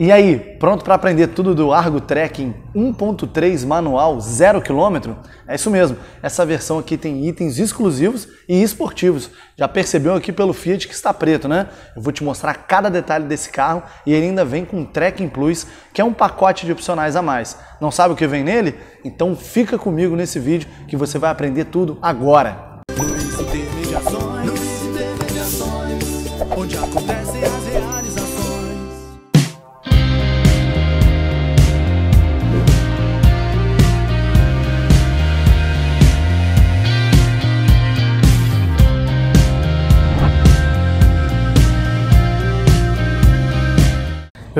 E aí, pronto para aprender tudo do Argo Trekking 1.3 manual 0 km? É isso mesmo. Essa versão aqui tem itens exclusivos e esportivos. Já percebeu aqui pelo Fiat que está preto, né? Eu vou te mostrar cada detalhe desse carro e ele ainda vem com Trekking Plus, que é um pacote de opcionais a mais. Não sabe o que vem nele? Então fica comigo nesse vídeo que você vai aprender tudo agora. Música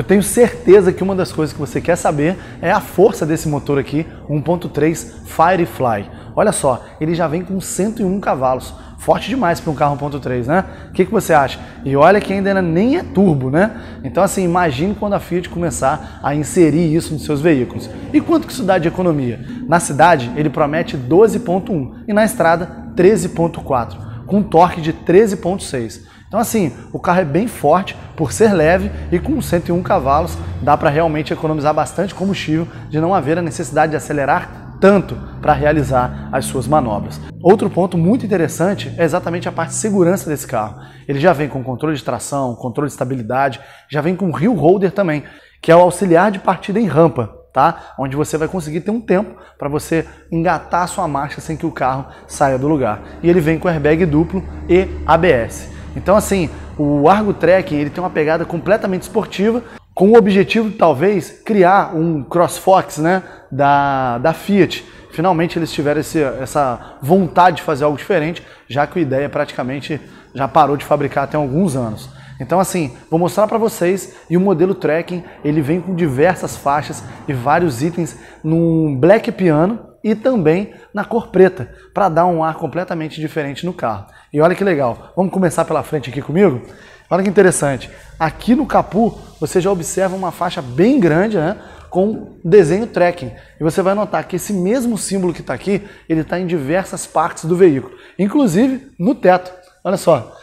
tenho certeza que uma das coisas que você quer saber é a força desse motor aqui, 1.3 Firefly. Olha só, ele já vem com 101 cavalos, forte demais para um carro 1.3, né? O que, que você acha? E olha que ainda nem é turbo, né? Então assim, imagine quando a Fiat começar a inserir isso nos seus veículos. E quanto que isso dá de economia? Na cidade, ele promete 12.1 e na estrada, 13.4, com torque de 13.6. Então assim, o carro é bem forte por ser leve e com 101 cavalos dá para realmente economizar bastante combustível de não haver a necessidade de acelerar tanto para realizar as suas manobras. Outro ponto muito interessante é exatamente a parte de segurança desse carro. Ele já vem com controle de tração, controle de estabilidade, já vem com heel holder também, que é o auxiliar de partida em rampa, tá? Onde você vai conseguir ter um tempo para você engatar a sua marcha sem que o carro saia do lugar. E ele vem com airbag duplo e ABS. Então, assim, o Argo Trekking ele tem uma pegada completamente esportiva, com o objetivo de talvez criar um CrossFox né, da, da Fiat. Finalmente eles tiveram esse, essa vontade de fazer algo diferente, já que o Ideia praticamente já parou de fabricar até alguns anos. Então assim, vou mostrar para vocês e o modelo Trekking, ele vem com diversas faixas e vários itens num black piano, e também na cor preta, para dar um ar completamente diferente no carro. E olha que legal, vamos começar pela frente aqui comigo? Olha que interessante, aqui no capu você já observa uma faixa bem grande, né? com desenho trekking. E você vai notar que esse mesmo símbolo que está aqui, ele está em diversas partes do veículo, inclusive no teto. Olha só,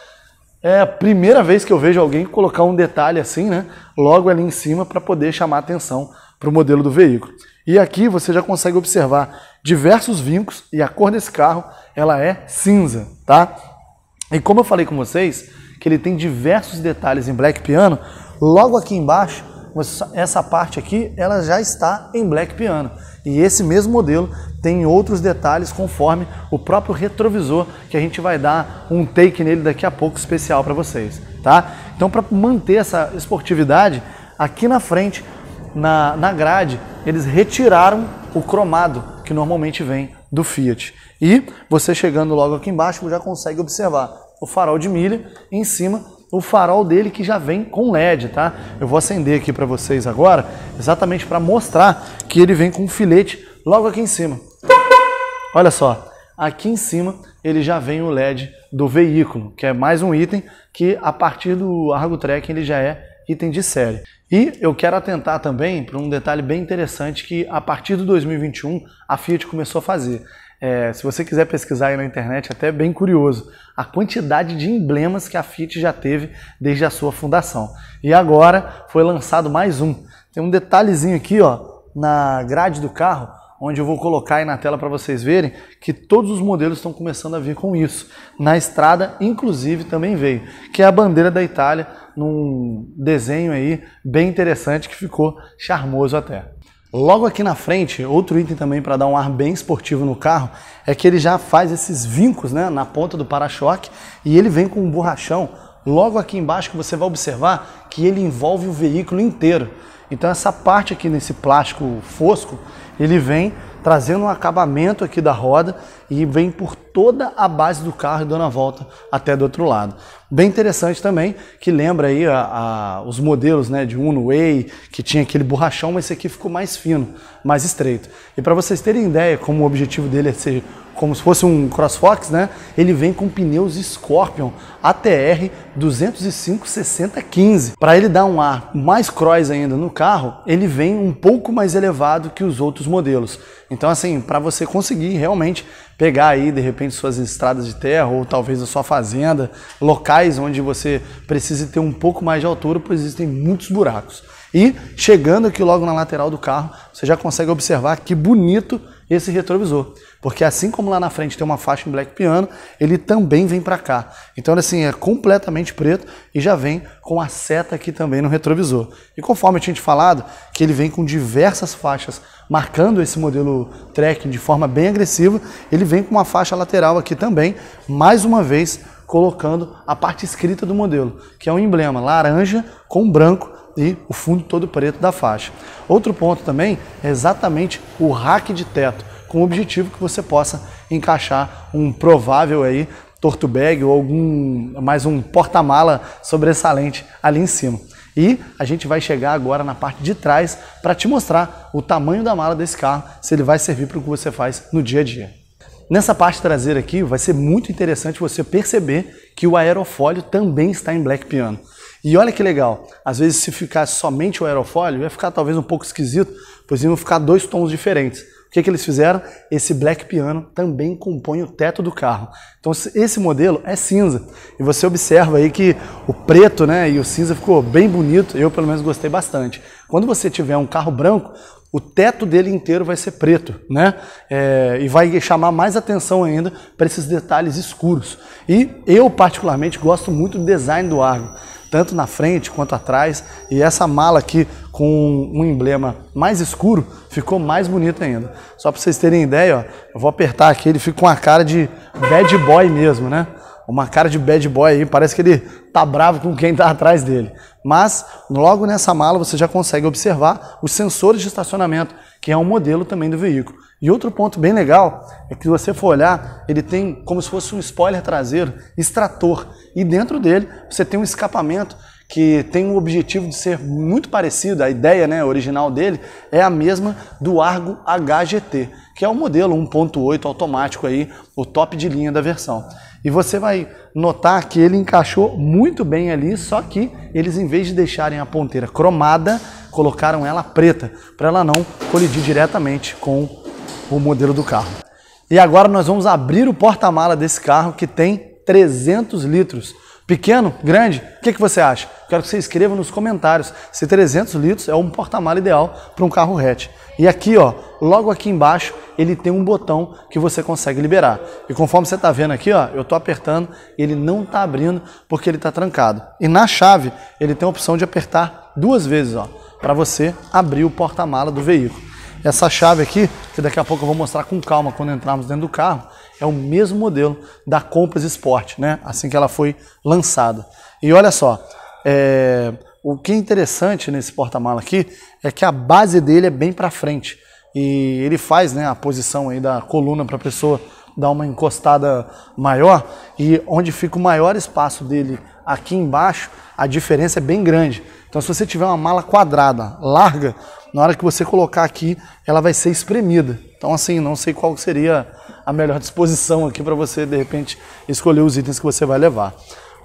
é a primeira vez que eu vejo alguém colocar um detalhe assim, né? Logo ali em cima para poder chamar atenção para o modelo do veículo. E aqui você já consegue observar diversos vincos e a cor desse carro ela é cinza, tá? E como eu falei com vocês, que ele tem diversos detalhes em black piano, logo aqui embaixo, essa parte aqui, ela já está em black piano. E esse mesmo modelo tem outros detalhes conforme o próprio retrovisor, que a gente vai dar um take nele daqui a pouco especial para vocês, tá? Então para manter essa esportividade, aqui na frente na, na grade, eles retiraram o cromado que normalmente vem do Fiat. E você chegando logo aqui embaixo já consegue observar o farol de milha em cima o farol dele que já vem com LED, tá? Eu vou acender aqui para vocês agora, exatamente para mostrar que ele vem com um filete logo aqui em cima. Olha só, aqui em cima ele já vem o LED do veículo, que é mais um item que a partir do Argo Trek ele já é item de série. E eu quero atentar também para um detalhe bem interessante que a partir de 2021 a Fiat começou a fazer. É, se você quiser pesquisar aí na internet, é até bem curioso, a quantidade de emblemas que a Fiat já teve desde a sua fundação. E agora foi lançado mais um. Tem um detalhezinho aqui ó, na grade do carro onde eu vou colocar aí na tela para vocês verem que todos os modelos estão começando a vir com isso. Na estrada, inclusive, também veio, que é a bandeira da Itália, num desenho aí bem interessante que ficou charmoso até. Logo aqui na frente, outro item também para dar um ar bem esportivo no carro, é que ele já faz esses vincos né, na ponta do para-choque e ele vem com um borrachão logo aqui embaixo que você vai observar que ele envolve o veículo inteiro. Então essa parte aqui nesse plástico fosco, ele vem trazendo um acabamento aqui da roda e vem por toda a base do carro e dando a volta até do outro lado. Bem interessante também, que lembra aí a, a, os modelos né, de Uno Way, que tinha aquele borrachão, mas esse aqui ficou mais fino, mais estreito. E para vocês terem ideia como o objetivo dele é ser como se fosse um CrossFox, né? Ele vem com pneus Scorpion ATR 205 6015. 15. Para ele dar um ar mais cross ainda no carro, ele vem um pouco mais elevado que os outros modelos. Então assim, para você conseguir realmente pegar aí de repente suas estradas de terra ou talvez a sua fazenda, locais onde você precise ter um pouco mais de altura, pois existem muitos buracos. E chegando aqui logo na lateral do carro, você já consegue observar que bonito esse retrovisor. Porque assim como lá na frente tem uma faixa em black piano, ele também vem para cá. Então, assim, é completamente preto e já vem com a seta aqui também no retrovisor. E conforme eu tinha te falado, que ele vem com diversas faixas marcando esse modelo trekking de forma bem agressiva, ele vem com uma faixa lateral aqui também, mais uma vez colocando a parte escrita do modelo, que é um emblema laranja com branco e o fundo todo preto da faixa. Outro ponto também é exatamente o rack de teto, com o objetivo que você possa encaixar um provável aí torto bag ou algum mais um porta-mala sobressalente ali em cima. E a gente vai chegar agora na parte de trás para te mostrar o tamanho da mala desse carro, se ele vai servir para o que você faz no dia a dia. Nessa parte traseira aqui vai ser muito interessante você perceber que o aerofólio também está em black piano. E olha que legal, às vezes se ficar somente o aerofólio, ia ficar talvez um pouco esquisito, pois iam ficar dois tons diferentes. O que, que eles fizeram? Esse black piano também compõe o teto do carro. Então esse modelo é cinza. E você observa aí que o preto né, e o cinza ficou bem bonito, eu pelo menos gostei bastante. Quando você tiver um carro branco, o teto dele inteiro vai ser preto, né? É, e vai chamar mais atenção ainda para esses detalhes escuros. E eu, particularmente, gosto muito do design do Argo tanto na frente quanto atrás. E essa mala aqui com um emblema mais escuro ficou mais bonita ainda. Só para vocês terem ideia, ó, eu vou apertar aqui, ele fica com a cara de bad boy mesmo, né? Uma cara de bad boy aí, parece que ele tá bravo com quem tá atrás dele. Mas logo nessa mala você já consegue observar os sensores de estacionamento, que é um modelo também do veículo. E outro ponto bem legal é que se você for olhar, ele tem como se fosse um spoiler traseiro extrator e dentro dele você tem um escapamento que tem o objetivo de ser muito parecido, a ideia né, original dele é a mesma do Argo HGT, que é o modelo 1.8 automático aí, o top de linha da versão. E você vai notar que ele encaixou muito bem ali, só que eles em vez de deixarem a ponteira cromada, colocaram ela preta, para ela não colidir diretamente com o modelo do carro. E agora nós vamos abrir o porta-mala desse carro que tem 300 litros. Pequeno? Grande? O que, que você acha? Quero que você escreva nos comentários se 300 litros é um porta-mala ideal para um carro hatch. E aqui, ó, logo aqui embaixo, ele tem um botão que você consegue liberar. E conforme você está vendo aqui, ó, eu estou apertando, ele não está abrindo porque ele está trancado. E na chave, ele tem a opção de apertar duas vezes, ó, para você abrir o porta-mala do veículo. Essa chave aqui, que daqui a pouco eu vou mostrar com calma quando entrarmos dentro do carro, é o mesmo modelo da Compass Sport, né? assim que ela foi lançada. E olha só, é... o que é interessante nesse porta-mala aqui é que a base dele é bem para frente e ele faz né, a posição aí da coluna para a pessoa dar uma encostada maior e onde fica o maior espaço dele aqui embaixo, a diferença é bem grande. Então se você tiver uma mala quadrada, larga, na hora que você colocar aqui, ela vai ser espremida. Então assim, não sei qual seria a melhor disposição aqui para você, de repente, escolher os itens que você vai levar.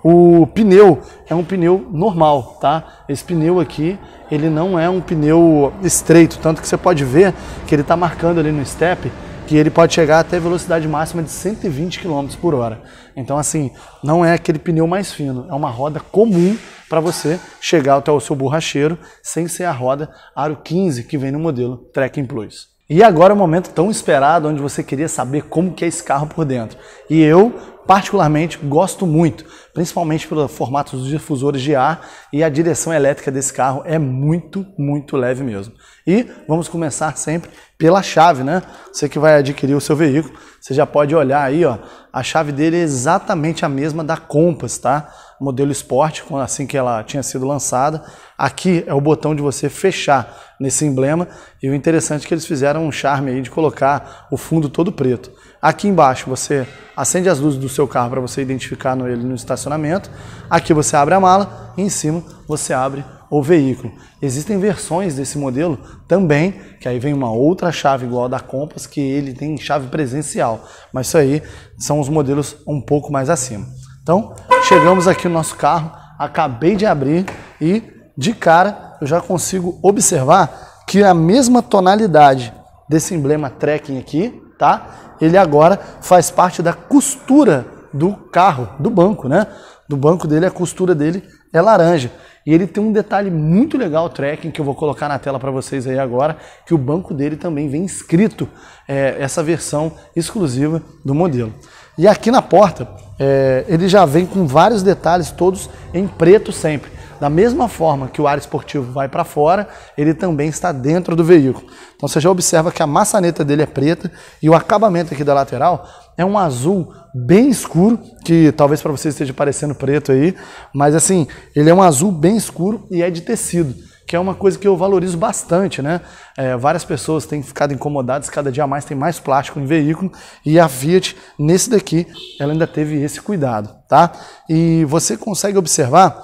O pneu é um pneu normal, tá? Esse pneu aqui, ele não é um pneu estreito, tanto que você pode ver que ele está marcando ali no step que ele pode chegar até velocidade máxima de 120 km por hora. Então, assim, não é aquele pneu mais fino, é uma roda comum para você chegar até o seu borracheiro sem ser a roda aro 15 que vem no modelo Trekking Plus. E agora é o momento tão esperado onde você queria saber como que é esse carro por dentro. E eu, particularmente, gosto muito, principalmente pelo formato dos difusores de ar e a direção elétrica desse carro é muito, muito leve mesmo. E vamos começar sempre pela chave, né? Você que vai adquirir o seu veículo, você já pode olhar aí, ó, a chave dele é exatamente a mesma da Compass, tá? modelo esporte, assim que ela tinha sido lançada. Aqui é o botão de você fechar nesse emblema e o interessante é que eles fizeram um charme aí de colocar o fundo todo preto. Aqui embaixo você acende as luzes do seu carro para você identificar ele no estacionamento. Aqui você abre a mala e em cima você abre o veículo. Existem versões desse modelo também, que aí vem uma outra chave igual a da Compass, que ele tem chave presencial, mas isso aí são os modelos um pouco mais acima. Então, chegamos aqui no nosso carro, acabei de abrir e de cara eu já consigo observar que é a mesma tonalidade desse emblema trekking aqui, tá? Ele agora faz parte da costura do carro, do banco, né? Do banco dele, a costura dele é laranja. E ele tem um detalhe muito legal, o trekking, que eu vou colocar na tela para vocês aí agora, que o banco dele também vem escrito é, essa versão exclusiva do modelo. E aqui na porta é, ele já vem com vários detalhes, todos em preto sempre. Da mesma forma que o ar esportivo vai para fora, ele também está dentro do veículo. Então você já observa que a maçaneta dele é preta e o acabamento aqui da lateral é um azul bem escuro, que talvez para você esteja parecendo preto aí, mas assim, ele é um azul bem escuro e é de tecido que é uma coisa que eu valorizo bastante, né? É, várias pessoas têm ficado incomodadas, cada dia mais tem mais plástico em veículo e a Fiat, nesse daqui, ela ainda teve esse cuidado, tá? E você consegue observar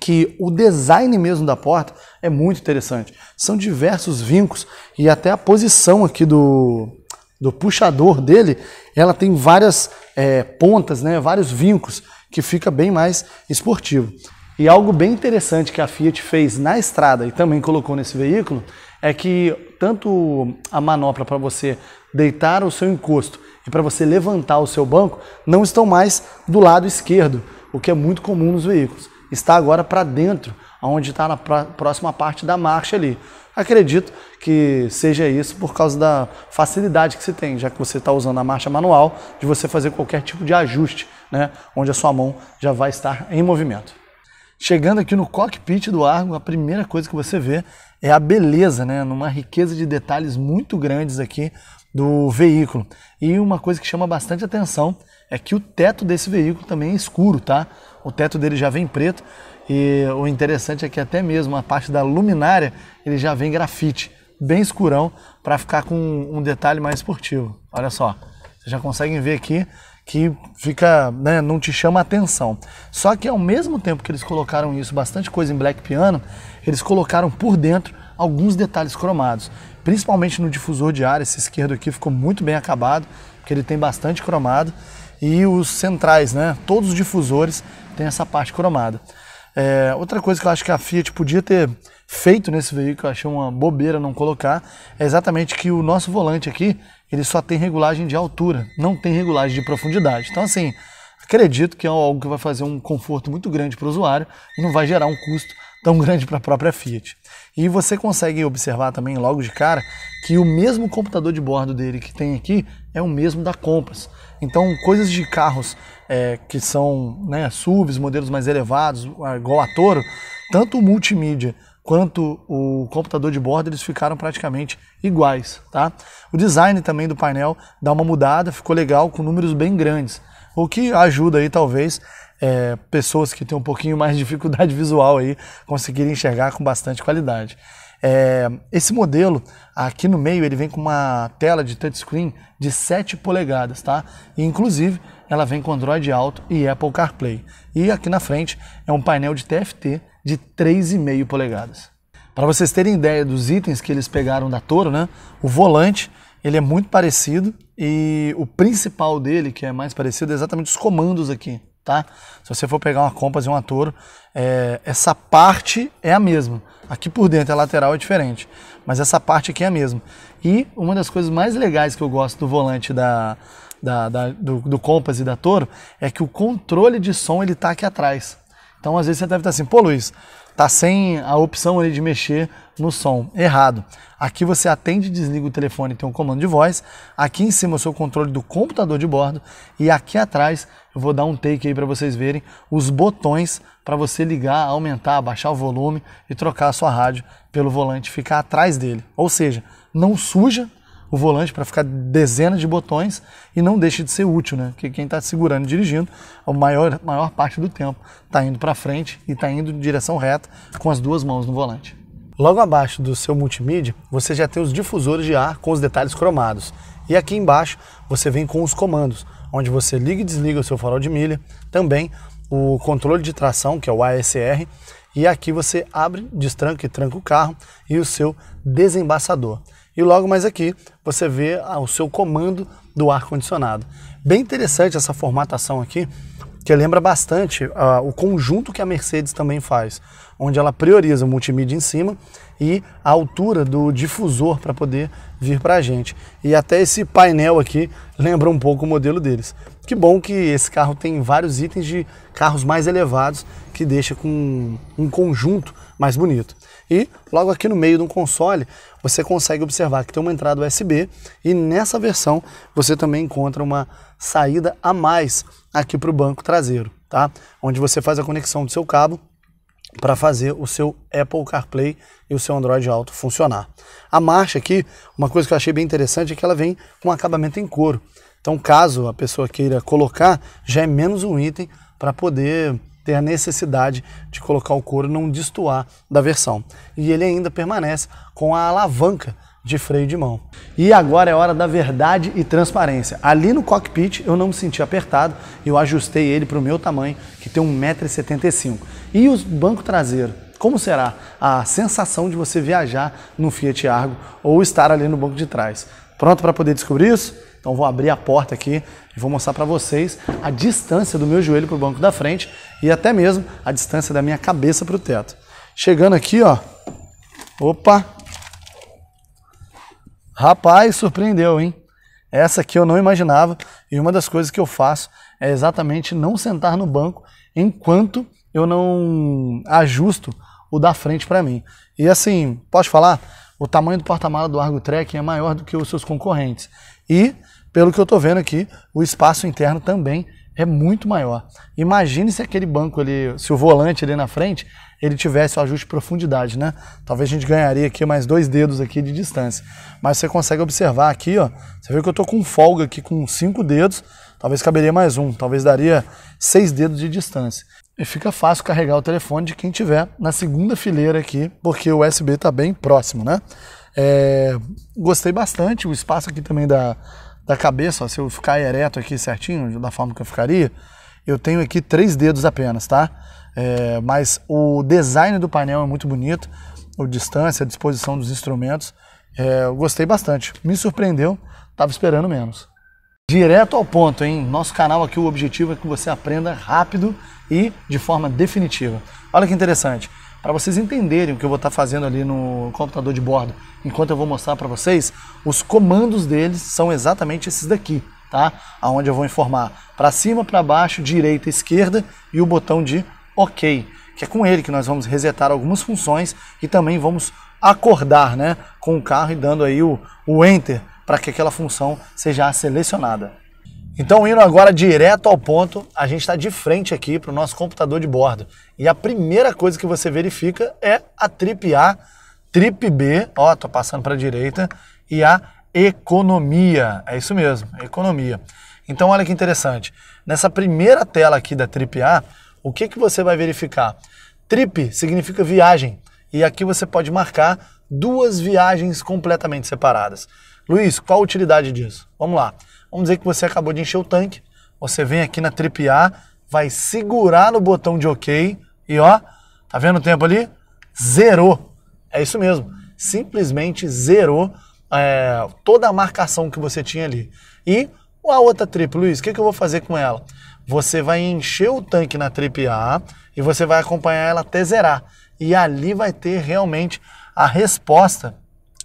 que o design mesmo da porta é muito interessante. São diversos vincos e até a posição aqui do, do puxador dele, ela tem várias é, pontas, né, vários vincos, que fica bem mais esportivo. E algo bem interessante que a Fiat fez na estrada e também colocou nesse veículo é que tanto a manopla para você deitar o seu encosto e para você levantar o seu banco não estão mais do lado esquerdo, o que é muito comum nos veículos. Está agora para dentro, onde está na próxima parte da marcha ali. Acredito que seja isso por causa da facilidade que se tem, já que você está usando a marcha manual, de você fazer qualquer tipo de ajuste, né? onde a sua mão já vai estar em movimento. Chegando aqui no cockpit do Argo, a primeira coisa que você vê é a beleza, né? Numa riqueza de detalhes muito grandes aqui do veículo. E uma coisa que chama bastante atenção é que o teto desse veículo também é escuro, tá? O teto dele já vem preto e o interessante é que até mesmo a parte da luminária ele já vem grafite, bem escurão, para ficar com um detalhe mais esportivo. Olha só, vocês já conseguem ver aqui que fica, né, não te chama a atenção. Só que ao mesmo tempo que eles colocaram isso, bastante coisa em Black Piano, eles colocaram por dentro alguns detalhes cromados, principalmente no difusor de ar, esse esquerdo aqui ficou muito bem acabado, porque ele tem bastante cromado, e os centrais, né, todos os difusores têm essa parte cromada. É, outra coisa que eu acho que a Fiat podia ter feito nesse veículo, eu achei uma bobeira não colocar, é exatamente que o nosso volante aqui, ele só tem regulagem de altura, não tem regulagem de profundidade. Então assim, acredito que é algo que vai fazer um conforto muito grande para o usuário e não vai gerar um custo tão grande para a própria Fiat. E você consegue observar também logo de cara que o mesmo computador de bordo dele que tem aqui é o mesmo da Compass. Então, coisas de carros é, que são né, SUVs, modelos mais elevados, igual a Toro, tanto o multimídia quanto o computador de bordo, eles ficaram praticamente iguais, tá? O design também do painel dá uma mudada, ficou legal, com números bem grandes, o que ajuda aí talvez é, pessoas que têm um pouquinho mais de dificuldade visual aí conseguirem enxergar com bastante qualidade. É, esse modelo aqui no meio ele vem com uma tela de touchscreen de 7 polegadas, tá? E, inclusive ela vem com Android Auto e Apple CarPlay. E aqui na frente é um painel de TFT de 3,5 polegadas. Para vocês terem ideia dos itens que eles pegaram da Toro, né? O volante, ele é muito parecido e o principal dele, que é mais parecido, é exatamente os comandos aqui, tá? Se você for pegar uma Compass e uma Toro, é, essa parte é a mesma. Aqui por dentro a é lateral é diferente, mas essa parte aqui é a mesma. E uma das coisas mais legais que eu gosto do volante da, da, da do, do Compass e da Toro é que o controle de som ele tá aqui atrás. Então, às vezes você deve estar assim, pô, Luiz, tá sem a opção ali de mexer no som. Errado. Aqui você atende e desliga o telefone, tem um comando de voz. Aqui em cima o seu controle do computador de bordo. E aqui atrás eu vou dar um take aí para vocês verem os botões para você ligar, aumentar, baixar o volume e trocar a sua rádio pelo volante ficar atrás dele. Ou seja, não suja o volante para ficar dezenas de botões e não deixe de ser útil, né? Porque quem está segurando e dirigindo, a maior, maior parte do tempo está indo para frente e está indo em direção reta com as duas mãos no volante. Logo abaixo do seu multimídia, você já tem os difusores de ar com os detalhes cromados. E aqui embaixo você vem com os comandos, onde você liga e desliga o seu farol de milha, também o controle de tração, que é o ASR, e aqui você abre, destranca e tranca o carro e o seu desembaçador. E logo mais aqui você vê ah, o seu comando do ar-condicionado. Bem interessante essa formatação aqui, que lembra bastante uh, o conjunto que a Mercedes também faz, onde ela prioriza o multimídia em cima e a altura do difusor para poder vir para a gente. E até esse painel aqui lembra um pouco o modelo deles. Que bom que esse carro tem vários itens de carros mais elevados que deixa com um conjunto mais bonito. E logo aqui no meio de um console, você consegue observar que tem uma entrada USB e nessa versão você também encontra uma saída a mais aqui para o banco traseiro, tá? Onde você faz a conexão do seu cabo para fazer o seu Apple CarPlay e o seu Android Auto funcionar. A marcha aqui, uma coisa que eu achei bem interessante é que ela vem com acabamento em couro. Então, caso a pessoa queira colocar, já é menos um item para poder tem a necessidade de colocar o couro não destoar da versão. E ele ainda permanece com a alavanca de freio de mão. E agora é hora da verdade e transparência. Ali no cockpit eu não me senti apertado, eu ajustei ele para o meu tamanho, que tem 1,75m. E o banco traseiro? Como será a sensação de você viajar no Fiat Argo ou estar ali no banco de trás? Pronto para poder descobrir isso? Então vou abrir a porta aqui e vou mostrar para vocês a distância do meu joelho para o banco da frente e até mesmo a distância da minha cabeça para o teto. Chegando aqui, ó. Opa! Rapaz, surpreendeu, hein? Essa aqui eu não imaginava e uma das coisas que eu faço é exatamente não sentar no banco enquanto eu não ajusto o da frente para mim. E assim, posso falar? O tamanho do porta-mala do Argo Trek é maior do que os seus concorrentes. E pelo que eu estou vendo aqui, o espaço interno também é muito maior. Imagine se aquele banco ali, se o volante ali na frente, ele tivesse o ajuste de profundidade, né? Talvez a gente ganharia aqui mais dois dedos aqui de distância. Mas você consegue observar aqui, ó, você vê que eu estou com folga aqui com cinco dedos, talvez caberia mais um, talvez daria seis dedos de distância. E fica fácil carregar o telefone de quem tiver na segunda fileira aqui, porque o USB está bem próximo, né? É... gostei bastante, o espaço aqui também da, da cabeça, ó, se eu ficar ereto aqui certinho, da forma que eu ficaria, eu tenho aqui três dedos apenas, tá? É, mas o design do painel é muito bonito, a distância, a disposição dos instrumentos, é, eu gostei bastante. Me surpreendeu, estava esperando menos. Direto ao ponto, hein? Nosso canal aqui, o objetivo é que você aprenda rápido e de forma definitiva. Olha que interessante para vocês entenderem o que eu vou estar tá fazendo ali no computador de bordo. Enquanto eu vou mostrar para vocês, os comandos deles são exatamente esses daqui, tá? Aonde eu vou informar para cima, para baixo, direita, esquerda e o botão de OK, que é com ele que nós vamos resetar algumas funções e também vamos acordar, né, com o carro e dando aí o, o enter para que aquela função seja selecionada. Então, indo agora direto ao ponto, a gente está de frente aqui para o nosso computador de bordo. E a primeira coisa que você verifica é a trip A, trip B, ó, tô passando para a direita, e a economia. É isso mesmo, economia. Então, olha que interessante. Nessa primeira tela aqui da trip A, o que, que você vai verificar? Trip significa viagem. E aqui você pode marcar duas viagens completamente separadas. Luiz, qual a utilidade disso? Vamos lá. Vamos dizer que você acabou de encher o tanque, você vem aqui na trip A, vai segurar no botão de OK e ó, tá vendo o tempo ali? Zerou. É isso mesmo. Simplesmente zerou é, toda a marcação que você tinha ali. E a outra trip, Luiz, o que, que eu vou fazer com ela? Você vai encher o tanque na trip A e você vai acompanhar ela até zerar. E ali vai ter realmente a resposta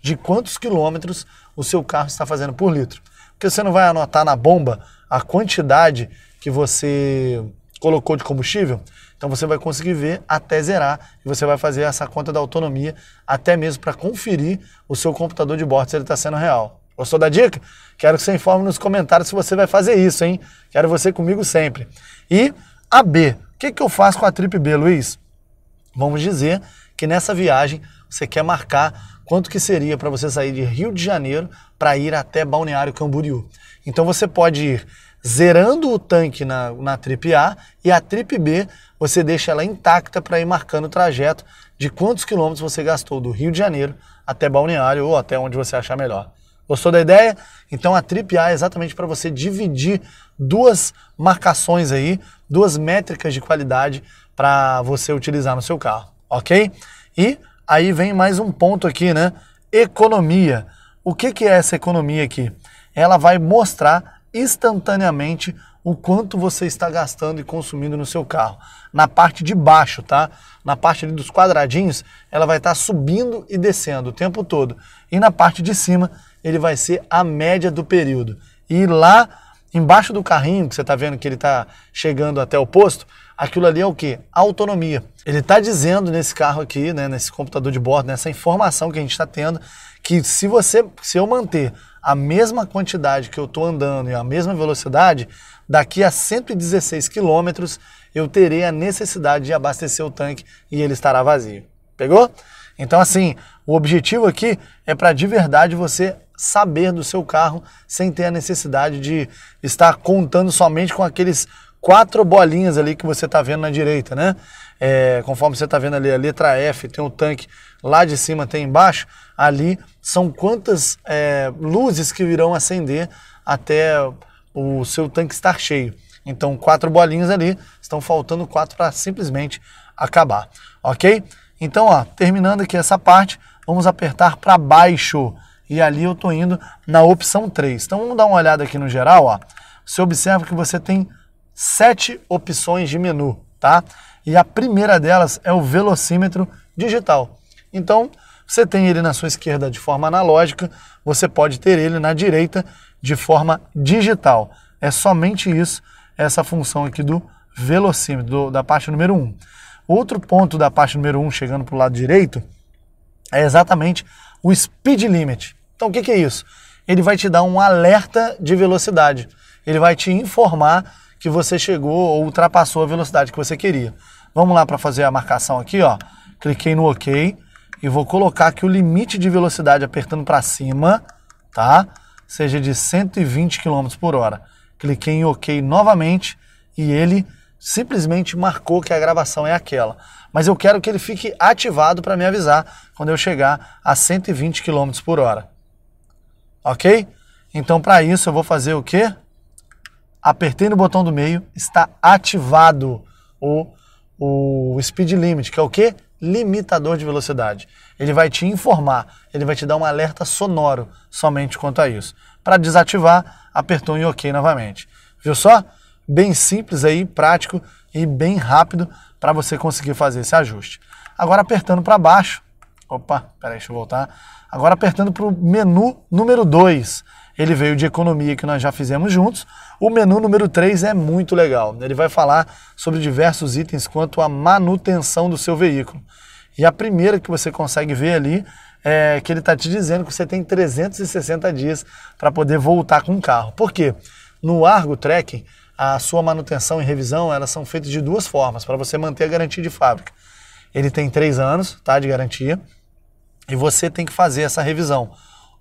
de quantos quilômetros o seu carro está fazendo por litro porque você não vai anotar na bomba a quantidade que você colocou de combustível. Então você vai conseguir ver até zerar e você vai fazer essa conta da autonomia até mesmo para conferir o seu computador de bordo se ele está sendo real. Gostou da dica? Quero que você informe nos comentários se você vai fazer isso, hein? Quero você comigo sempre. E a B. O que, que eu faço com a Trip B, Luiz? Vamos dizer que nessa viagem você quer marcar quanto que seria para você sair de Rio de Janeiro para ir até Balneário Camboriú. Então você pode ir zerando o tanque na, na trip A e a trip B você deixa ela intacta para ir marcando o trajeto de quantos quilômetros você gastou do Rio de Janeiro até Balneário ou até onde você achar melhor. Gostou da ideia? Então a trip A é exatamente para você dividir duas marcações aí, duas métricas de qualidade para você utilizar no seu carro, ok? E Aí vem mais um ponto aqui, né? Economia. O que, que é essa economia aqui? Ela vai mostrar instantaneamente o quanto você está gastando e consumindo no seu carro. Na parte de baixo, tá? Na parte dos quadradinhos, ela vai estar subindo e descendo o tempo todo. E na parte de cima, ele vai ser a média do período. E lá embaixo do carrinho, que você está vendo que ele está chegando até o posto, aquilo ali é o que? Autonomia. Ele está dizendo nesse carro aqui, né, nesse computador de bordo, nessa informação que a gente está tendo, que se você, se eu manter a mesma quantidade que eu estou andando e a mesma velocidade, daqui a 116 quilômetros eu terei a necessidade de abastecer o tanque e ele estará vazio. Pegou? Então, assim, o objetivo aqui é para de verdade você saber do seu carro sem ter a necessidade de estar contando somente com aqueles quatro bolinhas ali que você está vendo na direita, né? é, conforme você está vendo ali a letra F, tem o um tanque lá de cima, tem embaixo, ali são quantas é, luzes que irão acender até o seu tanque estar cheio. Então, quatro bolinhas ali, estão faltando quatro para simplesmente acabar, ok? Então, ó, terminando aqui essa parte, vamos apertar para baixo e ali eu tô indo na opção 3. Então, vamos dar uma olhada aqui no geral, ó. Você observa que você tem sete opções de menu, tá? e a primeira delas é o velocímetro digital. Então, você tem ele na sua esquerda de forma analógica, você pode ter ele na direita de forma digital. É somente isso, essa função aqui do velocímetro, do, da parte número 1. Um. Outro ponto da parte número 1, um, chegando para o lado direito, é exatamente o speed limit. Então, o que, que é isso? Ele vai te dar um alerta de velocidade. Ele vai te informar que você chegou ou ultrapassou a velocidade que você queria. Vamos lá para fazer a marcação aqui, ó. Cliquei no OK e vou colocar aqui o limite de velocidade apertando para cima, tá? Seja de 120 km por hora. Cliquei em OK novamente e ele simplesmente marcou que a gravação é aquela. Mas eu quero que ele fique ativado para me avisar quando eu chegar a 120 km por hora. Ok? Então, para isso, eu vou fazer o quê? Apertei no botão do meio, está ativado o o speed limit, que é o quê? Limitador de velocidade. Ele vai te informar, ele vai te dar um alerta sonoro somente quanto a isso. Para desativar, apertou em OK novamente. Viu só? Bem simples aí, prático e bem rápido para você conseguir fazer esse ajuste. Agora apertando para baixo, opa, peraí, deixa eu voltar. Agora apertando para o menu número 2, ele veio de economia que nós já fizemos juntos, o menu número 3 é muito legal. Ele vai falar sobre diversos itens quanto à manutenção do seu veículo. E a primeira que você consegue ver ali é que ele está te dizendo que você tem 360 dias para poder voltar com o carro. Por quê? No Argo Trekking, a sua manutenção e revisão elas são feitas de duas formas para você manter a garantia de fábrica. Ele tem três anos tá, de garantia e você tem que fazer essa revisão.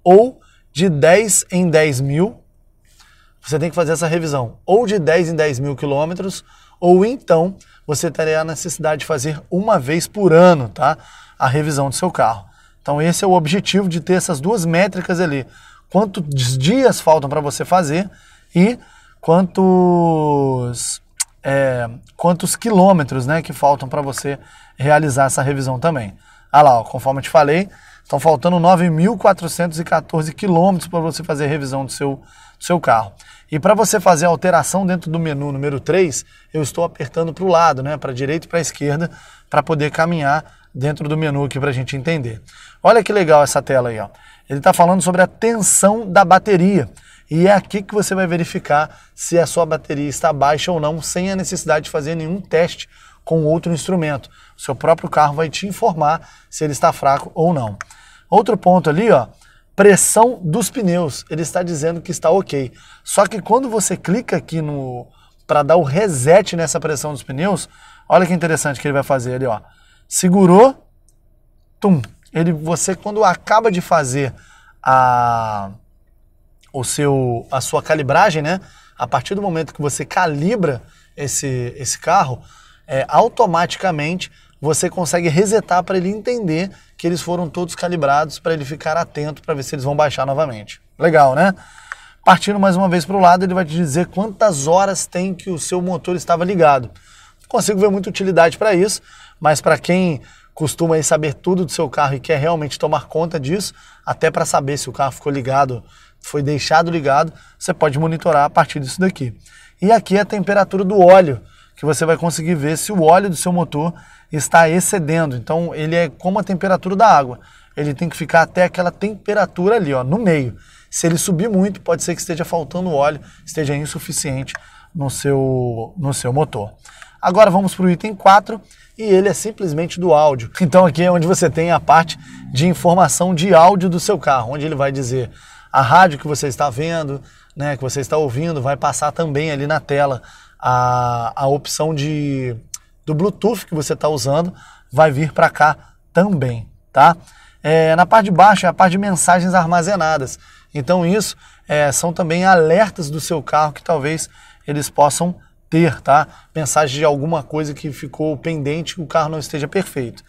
Ou de 10 em 10 mil você tem que fazer essa revisão ou de 10 em 10 mil quilômetros, ou então você terá a necessidade de fazer uma vez por ano tá? a revisão do seu carro. Então, esse é o objetivo de ter essas duas métricas ali: quantos dias faltam para você fazer e quantos, é, quantos quilômetros né, que faltam para você realizar essa revisão também. Ah lá, ó, conforme eu te falei, estão faltando 9.414 quilômetros para você fazer a revisão do seu do seu carro. E para você fazer a alteração dentro do menu número 3, eu estou apertando para o lado, né, para a direita e para a esquerda, para poder caminhar dentro do menu aqui para a gente entender. Olha que legal essa tela aí. Ó. Ele está falando sobre a tensão da bateria. E é aqui que você vai verificar se a sua bateria está baixa ou não, sem a necessidade de fazer nenhum teste com outro instrumento. O seu próprio carro vai te informar se ele está fraco ou não. Outro ponto ali, ó, pressão dos pneus, ele está dizendo que está ok. Só que quando você clica aqui no para dar o reset nessa pressão dos pneus, olha que interessante que ele vai fazer ali, ó. Segurou, tum. Ele você quando acaba de fazer a o seu a sua calibragem, né? A partir do momento que você calibra esse esse carro, é, automaticamente você consegue resetar para ele entender que eles foram todos calibrados para ele ficar atento para ver se eles vão baixar novamente. Legal, né? Partindo mais uma vez para o lado, ele vai te dizer quantas horas tem que o seu motor estava ligado. Não consigo ver muita utilidade para isso, mas para quem costuma saber tudo do seu carro e quer realmente tomar conta disso, até para saber se o carro ficou ligado, foi deixado ligado, você pode monitorar a partir disso daqui. E aqui é a temperatura do óleo, que você vai conseguir ver se o óleo do seu motor está excedendo. Então ele é como a temperatura da água. Ele tem que ficar até aquela temperatura ali, ó, no meio. Se ele subir muito, pode ser que esteja faltando óleo, esteja insuficiente no seu, no seu motor. Agora vamos para o item 4 e ele é simplesmente do áudio. Então aqui é onde você tem a parte de informação de áudio do seu carro, onde ele vai dizer a rádio que você está vendo, né, que você está ouvindo, vai passar também ali na tela a, a opção de do Bluetooth que você está usando vai vir para cá também, tá? É, na parte de baixo é a parte de mensagens armazenadas. Então isso é, são também alertas do seu carro que talvez eles possam ter, tá? Mensagem de alguma coisa que ficou pendente, que o carro não esteja perfeito.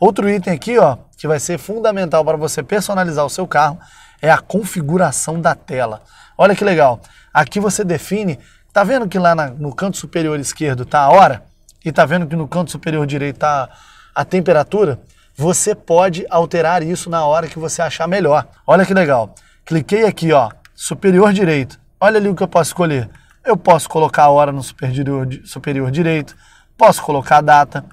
Outro item aqui, ó, que vai ser fundamental para você personalizar o seu carro é a configuração da tela. Olha que legal. Aqui você define, tá vendo que lá na, no canto superior esquerdo tá a hora? e está vendo que no canto superior direito está a temperatura, você pode alterar isso na hora que você achar melhor. Olha que legal. Cliquei aqui, ó, superior direito. Olha ali o que eu posso escolher. Eu posso colocar a hora no superior, superior direito, posso colocar a data,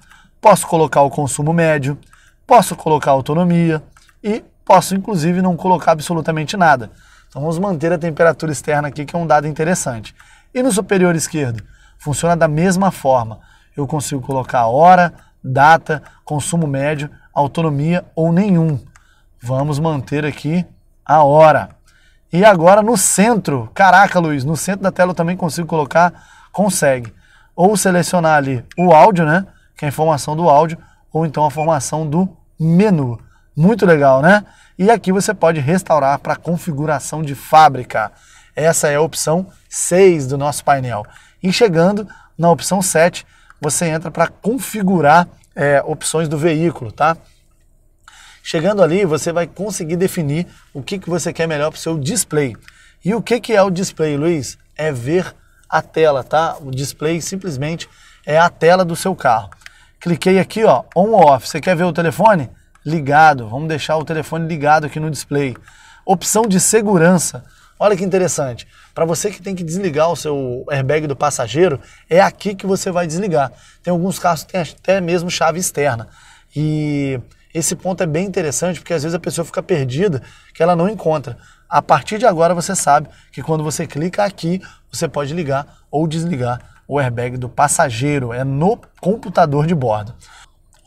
posso colocar o consumo médio, posso colocar a autonomia e posso, inclusive, não colocar absolutamente nada. Então vamos manter a temperatura externa aqui, que é um dado interessante. E no superior esquerdo, funciona da mesma forma eu consigo colocar hora, data, consumo médio, autonomia ou nenhum. Vamos manter aqui a hora. E agora no centro, caraca Luiz, no centro da tela eu também consigo colocar, consegue. Ou selecionar ali o áudio, né? Que é a informação do áudio, ou então a formação do menu. Muito legal, né? E aqui você pode restaurar para configuração de fábrica. Essa é a opção 6 do nosso painel. E chegando na opção 7, você entra para configurar é, opções do veículo, tá? Chegando ali, você vai conseguir definir o que, que você quer melhor para o seu display. E o que, que é o display, Luiz? É ver a tela, tá? O display simplesmente é a tela do seu carro. Cliquei aqui, ó, on off. Você quer ver o telefone? Ligado. Vamos deixar o telefone ligado aqui no display. Opção de segurança. Olha que interessante. Para você que tem que desligar o seu airbag do passageiro, é aqui que você vai desligar. Tem alguns carros que tem até mesmo chave externa. E esse ponto é bem interessante porque às vezes a pessoa fica perdida, que ela não encontra. A partir de agora você sabe que quando você clica aqui, você pode ligar ou desligar o airbag do passageiro, é no computador de bordo.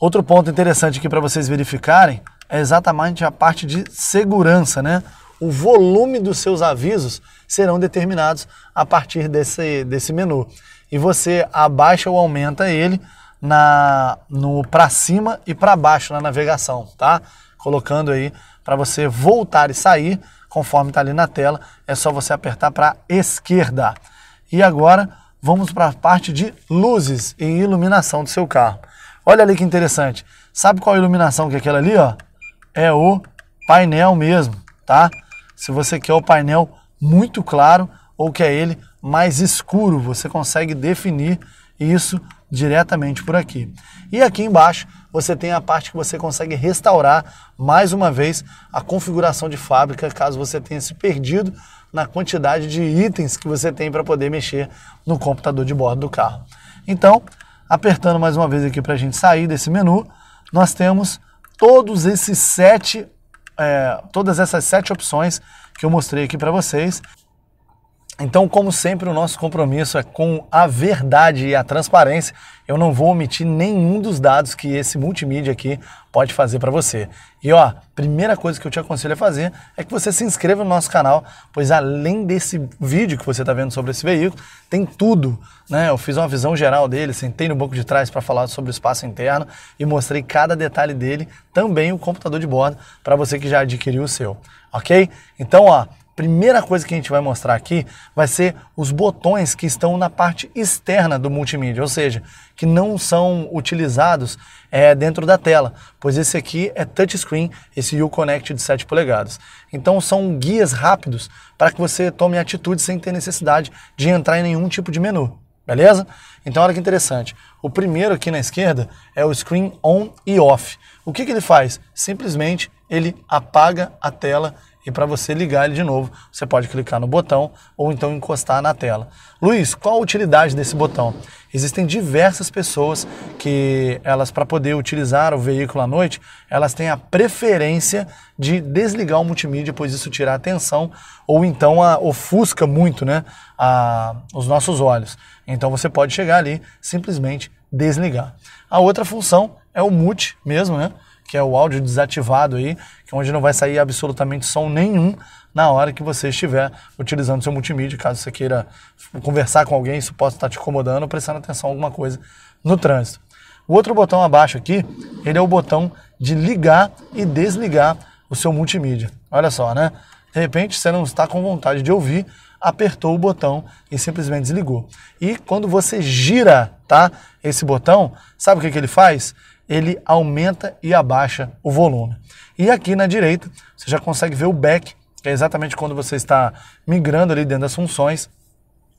Outro ponto interessante aqui para vocês verificarem é exatamente a parte de segurança, né? o volume dos seus avisos serão determinados a partir desse, desse menu. E você abaixa ou aumenta ele na no para cima e para baixo na navegação, tá? Colocando aí para você voltar e sair, conforme está ali na tela, é só você apertar para esquerda. E agora vamos para a parte de luzes e iluminação do seu carro. Olha ali que interessante. Sabe qual a iluminação que é aquela ali, ó? É o painel mesmo, tá? Se você quer o painel muito claro ou quer ele mais escuro, você consegue definir isso diretamente por aqui. E aqui embaixo você tem a parte que você consegue restaurar mais uma vez a configuração de fábrica, caso você tenha se perdido na quantidade de itens que você tem para poder mexer no computador de bordo do carro. Então, apertando mais uma vez aqui para a gente sair desse menu, nós temos todos esses sete é, todas essas sete opções que eu mostrei aqui para vocês. Então, como sempre, o nosso compromisso é com a verdade e a transparência. Eu não vou omitir nenhum dos dados que esse multimídia aqui pode fazer para você. E ó, primeira coisa que eu te aconselho a fazer é que você se inscreva no nosso canal, pois além desse vídeo que você está vendo sobre esse veículo, tem tudo, né? Eu fiz uma visão geral dele, sentei no banco de trás para falar sobre o espaço interno e mostrei cada detalhe dele, também o computador de bordo para você que já adquiriu o seu, ok? Então, ó, primeira coisa que a gente vai mostrar aqui vai ser os botões que estão na parte externa do multimídia, ou seja, que não são utilizados é, dentro da tela, pois esse aqui é touchscreen, esse Uconnect de 7 polegadas. Então são guias rápidos para que você tome atitude sem ter necessidade de entrar em nenhum tipo de menu. Beleza? Então olha que interessante. O primeiro aqui na esquerda é o screen on e off. O que, que ele faz? Simplesmente ele apaga a tela e para você ligar ele de novo, você pode clicar no botão ou então encostar na tela. Luiz, qual a utilidade desse botão? Existem diversas pessoas que elas para poder utilizar o veículo à noite, elas têm a preferência de desligar o multimídia, pois isso tira a atenção ou então a, ofusca muito, né, a, os nossos olhos. Então você pode chegar ali simplesmente desligar. A outra função é o mute mesmo, né? Que é o áudio desativado aí que onde não vai sair absolutamente som nenhum na hora que você estiver utilizando seu multimídia, caso você queira tipo, conversar com alguém, isso possa estar te incomodando, ou prestando atenção a alguma coisa no trânsito. O outro botão abaixo aqui, ele é o botão de ligar e desligar o seu multimídia. Olha só, né? De repente você não está com vontade de ouvir, apertou o botão e simplesmente desligou. E quando você gira, tá? Esse botão, sabe o que, que ele faz? Ele aumenta e abaixa o volume. E aqui na direita, você já consegue ver o back, que é exatamente quando você está migrando ali dentro das funções,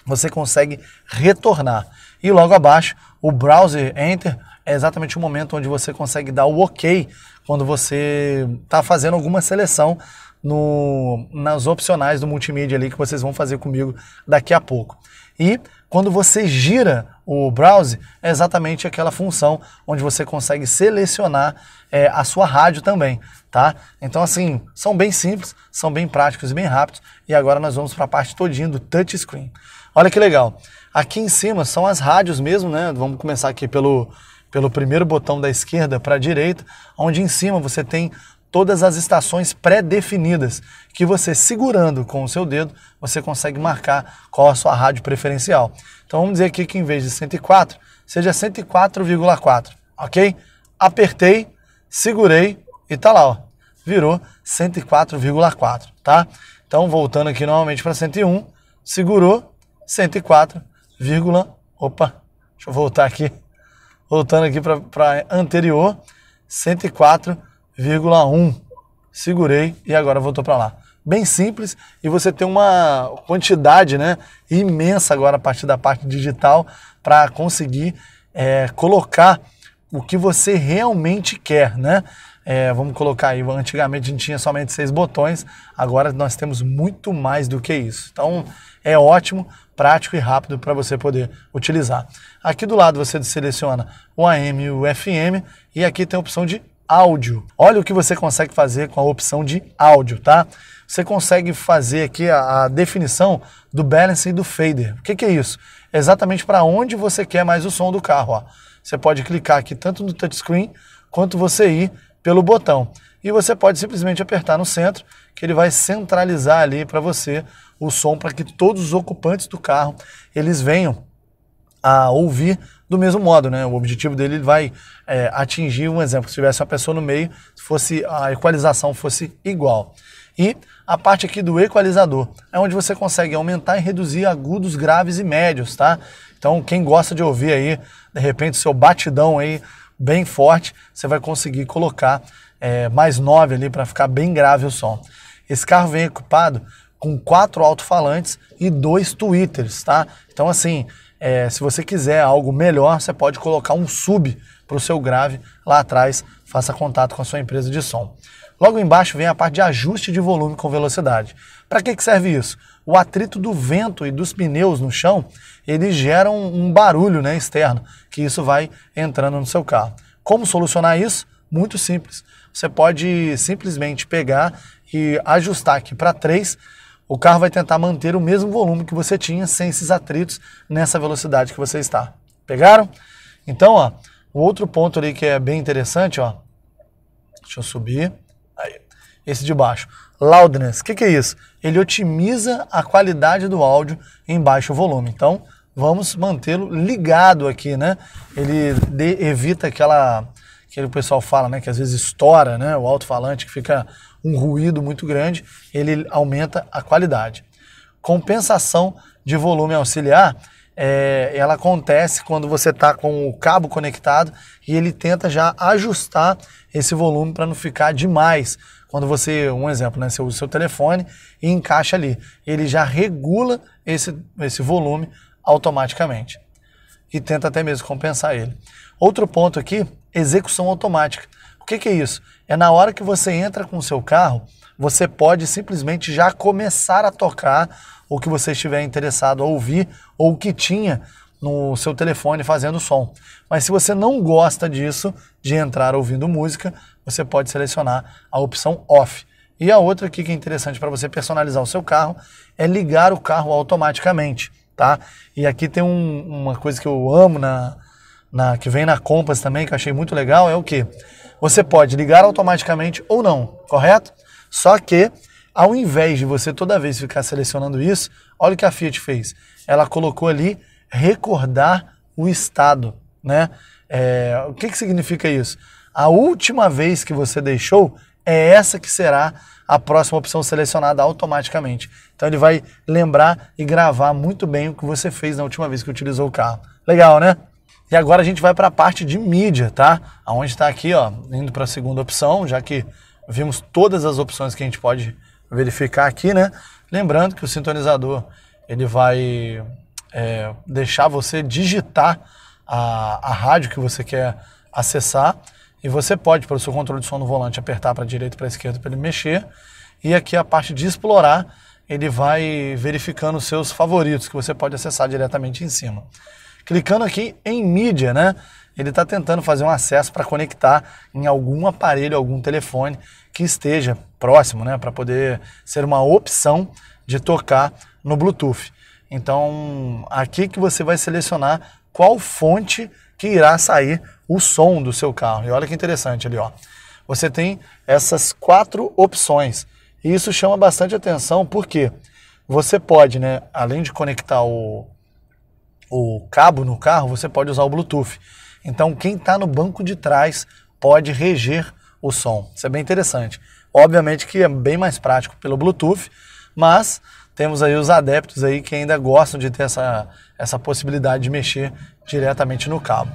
você consegue retornar. E logo abaixo, o browser enter é exatamente o momento onde você consegue dar o OK quando você está fazendo alguma seleção no, nas opcionais do multimídia ali que vocês vão fazer comigo daqui a pouco. E quando você gira o browse é exatamente aquela função onde você consegue selecionar é, a sua rádio também, tá? Então assim, são bem simples, são bem práticos e bem rápidos. E agora nós vamos para a parte todinha do touchscreen. Olha que legal. Aqui em cima são as rádios mesmo, né? Vamos começar aqui pelo, pelo primeiro botão da esquerda para a direita, onde em cima você tem todas as estações pré-definidas que você segurando com o seu dedo, você consegue marcar qual a sua rádio preferencial. Então vamos dizer aqui que em vez de 104, seja 104,4, ok? Apertei, segurei e tá lá, ó, virou 104,4, tá? Então voltando aqui novamente para 101, segurou 104, opa, deixa eu voltar aqui, voltando aqui para anterior, 104,1, segurei e agora voltou para lá bem simples e você tem uma quantidade né, imensa agora a partir da parte digital para conseguir é, colocar o que você realmente quer, né? É, vamos colocar aí, antigamente a gente tinha somente seis botões, agora nós temos muito mais do que isso. Então é ótimo, prático e rápido para você poder utilizar. Aqui do lado você seleciona o AM e o FM e aqui tem a opção de áudio. Olha o que você consegue fazer com a opção de áudio, tá? Você consegue fazer aqui a, a definição do balance e do fader. O que, que é isso? É exatamente para onde você quer mais o som do carro. Ó. Você pode clicar aqui tanto no touchscreen quanto você ir pelo botão. E você pode simplesmente apertar no centro, que ele vai centralizar ali para você o som para que todos os ocupantes do carro eles venham a ouvir do mesmo modo, né? O objetivo dele vai é, atingir um exemplo. Se tivesse uma pessoa no meio, fosse a equalização fosse igual. E a parte aqui do equalizador é onde você consegue aumentar e reduzir agudos, graves e médios, tá? Então, quem gosta de ouvir aí, de repente, seu batidão aí bem forte, você vai conseguir colocar é, mais 9 ali para ficar bem grave o som. Esse carro vem equipado com quatro alto-falantes e dois tweeters, tá? Então, assim, é, se você quiser algo melhor, você pode colocar um sub para o seu grave lá atrás, faça contato com a sua empresa de som. Logo embaixo vem a parte de ajuste de volume com velocidade. Para que, que serve isso? O atrito do vento e dos pneus no chão, eles gera um, um barulho né, externo, que isso vai entrando no seu carro. Como solucionar isso? Muito simples. Você pode simplesmente pegar e ajustar aqui para 3 o carro vai tentar manter o mesmo volume que você tinha sem esses atritos nessa velocidade que você está. Pegaram? Então, ó, o outro ponto ali que é bem interessante, ó. Deixa eu subir. Aí. Esse de baixo. Loudness. O que, que é isso? Ele otimiza a qualidade do áudio em baixo volume. Então, vamos mantê-lo ligado aqui, né? Ele de, evita aquela que o pessoal fala, né, que às vezes estoura, né, o alto-falante que fica um ruído muito grande, ele aumenta a qualidade. Compensação de volume auxiliar, é, ela acontece quando você está com o cabo conectado e ele tenta já ajustar esse volume para não ficar demais. Quando você, um exemplo, né, você usa o seu telefone e encaixa ali, ele já regula esse, esse volume automaticamente e tenta até mesmo compensar ele. Outro ponto aqui, execução automática que, que é isso? É na hora que você entra com o seu carro, você pode simplesmente já começar a tocar o que você estiver interessado a ouvir ou o que tinha no seu telefone fazendo som. Mas se você não gosta disso, de entrar ouvindo música, você pode selecionar a opção off. E a outra aqui que é interessante para você personalizar o seu carro é ligar o carro automaticamente, tá? E aqui tem um, uma coisa que eu amo na, na que vem na Compass também, que eu achei muito legal, é o que? Você pode ligar automaticamente ou não, correto? Só que, ao invés de você toda vez ficar selecionando isso, olha o que a Fiat fez. Ela colocou ali recordar o estado, né? É, o que, que significa isso? A última vez que você deixou é essa que será a próxima opção selecionada automaticamente. Então ele vai lembrar e gravar muito bem o que você fez na última vez que utilizou o carro. Legal, né? E agora a gente vai para a parte de mídia, tá? Aonde está aqui, ó, indo para a segunda opção, já que vimos todas as opções que a gente pode verificar aqui, né? Lembrando que o sintonizador ele vai é, deixar você digitar a, a rádio que você quer acessar e você pode, pelo seu controle de som no volante, apertar para a direita para a esquerda para ele mexer. E aqui a parte de explorar, ele vai verificando os seus favoritos que você pode acessar diretamente em cima clicando aqui em mídia, né? Ele está tentando fazer um acesso para conectar em algum aparelho, algum telefone que esteja próximo, né? Para poder ser uma opção de tocar no Bluetooth. Então, aqui que você vai selecionar qual fonte que irá sair o som do seu carro. E olha que interessante ali, ó. Você tem essas quatro opções. E isso chama bastante atenção porque você pode, né, além de conectar o, o cabo no carro, você pode usar o Bluetooth. Então, quem está no banco de trás pode reger o som. Isso é bem interessante. Obviamente que é bem mais prático pelo Bluetooth, mas temos aí os adeptos aí que ainda gostam de ter essa, essa possibilidade de mexer diretamente no cabo.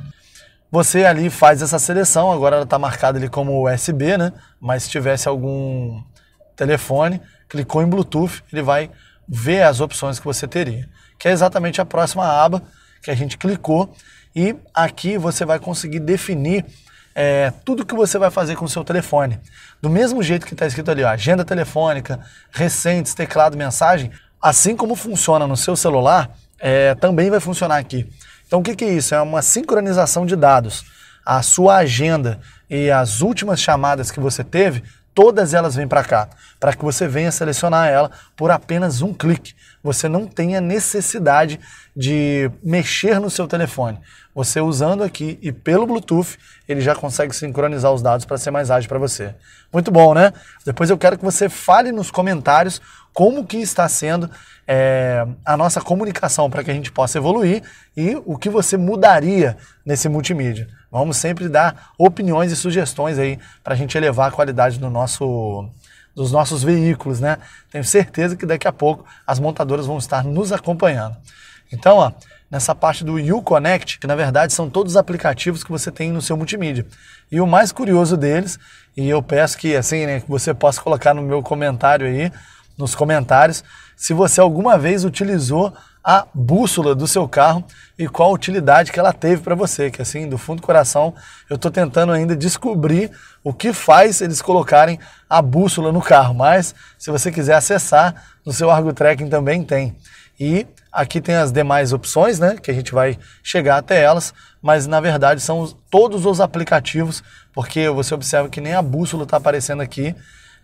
Você ali faz essa seleção, agora ela está marcada ali como USB, né? Mas se tivesse algum telefone, clicou em Bluetooth, ele vai ver as opções que você teria que é exatamente a próxima aba que a gente clicou. E aqui você vai conseguir definir é, tudo que você vai fazer com o seu telefone. Do mesmo jeito que está escrito ali, ó, agenda telefônica, recentes, teclado, mensagem, assim como funciona no seu celular, é, também vai funcionar aqui. Então o que, que é isso? É uma sincronização de dados. A sua agenda e as últimas chamadas que você teve todas elas vêm para cá, para que você venha selecionar ela por apenas um clique. Você não tem a necessidade de mexer no seu telefone. Você usando aqui e pelo Bluetooth, ele já consegue sincronizar os dados para ser mais ágil para você. Muito bom, né? Depois eu quero que você fale nos comentários como que está sendo é, a nossa comunicação para que a gente possa evoluir e o que você mudaria nesse multimídia. Vamos sempre dar opiniões e sugestões aí para a gente elevar a qualidade do nosso dos nossos veículos, né? Tenho certeza que daqui a pouco as montadoras vão estar nos acompanhando. Então, ó, nessa parte do Uconnect, que na verdade são todos os aplicativos que você tem no seu multimídia. E o mais curioso deles, e eu peço que assim, né, que você possa colocar no meu comentário aí, nos comentários, se você alguma vez utilizou a bússola do seu carro e qual a utilidade que ela teve para você, que assim, do fundo do coração, eu estou tentando ainda descobrir o que faz eles colocarem a bússola no carro, mas se você quiser acessar, no seu Argo Tracking também tem. E aqui tem as demais opções, né, que a gente vai chegar até elas, mas na verdade são todos os aplicativos, porque você observa que nem a bússola está aparecendo aqui,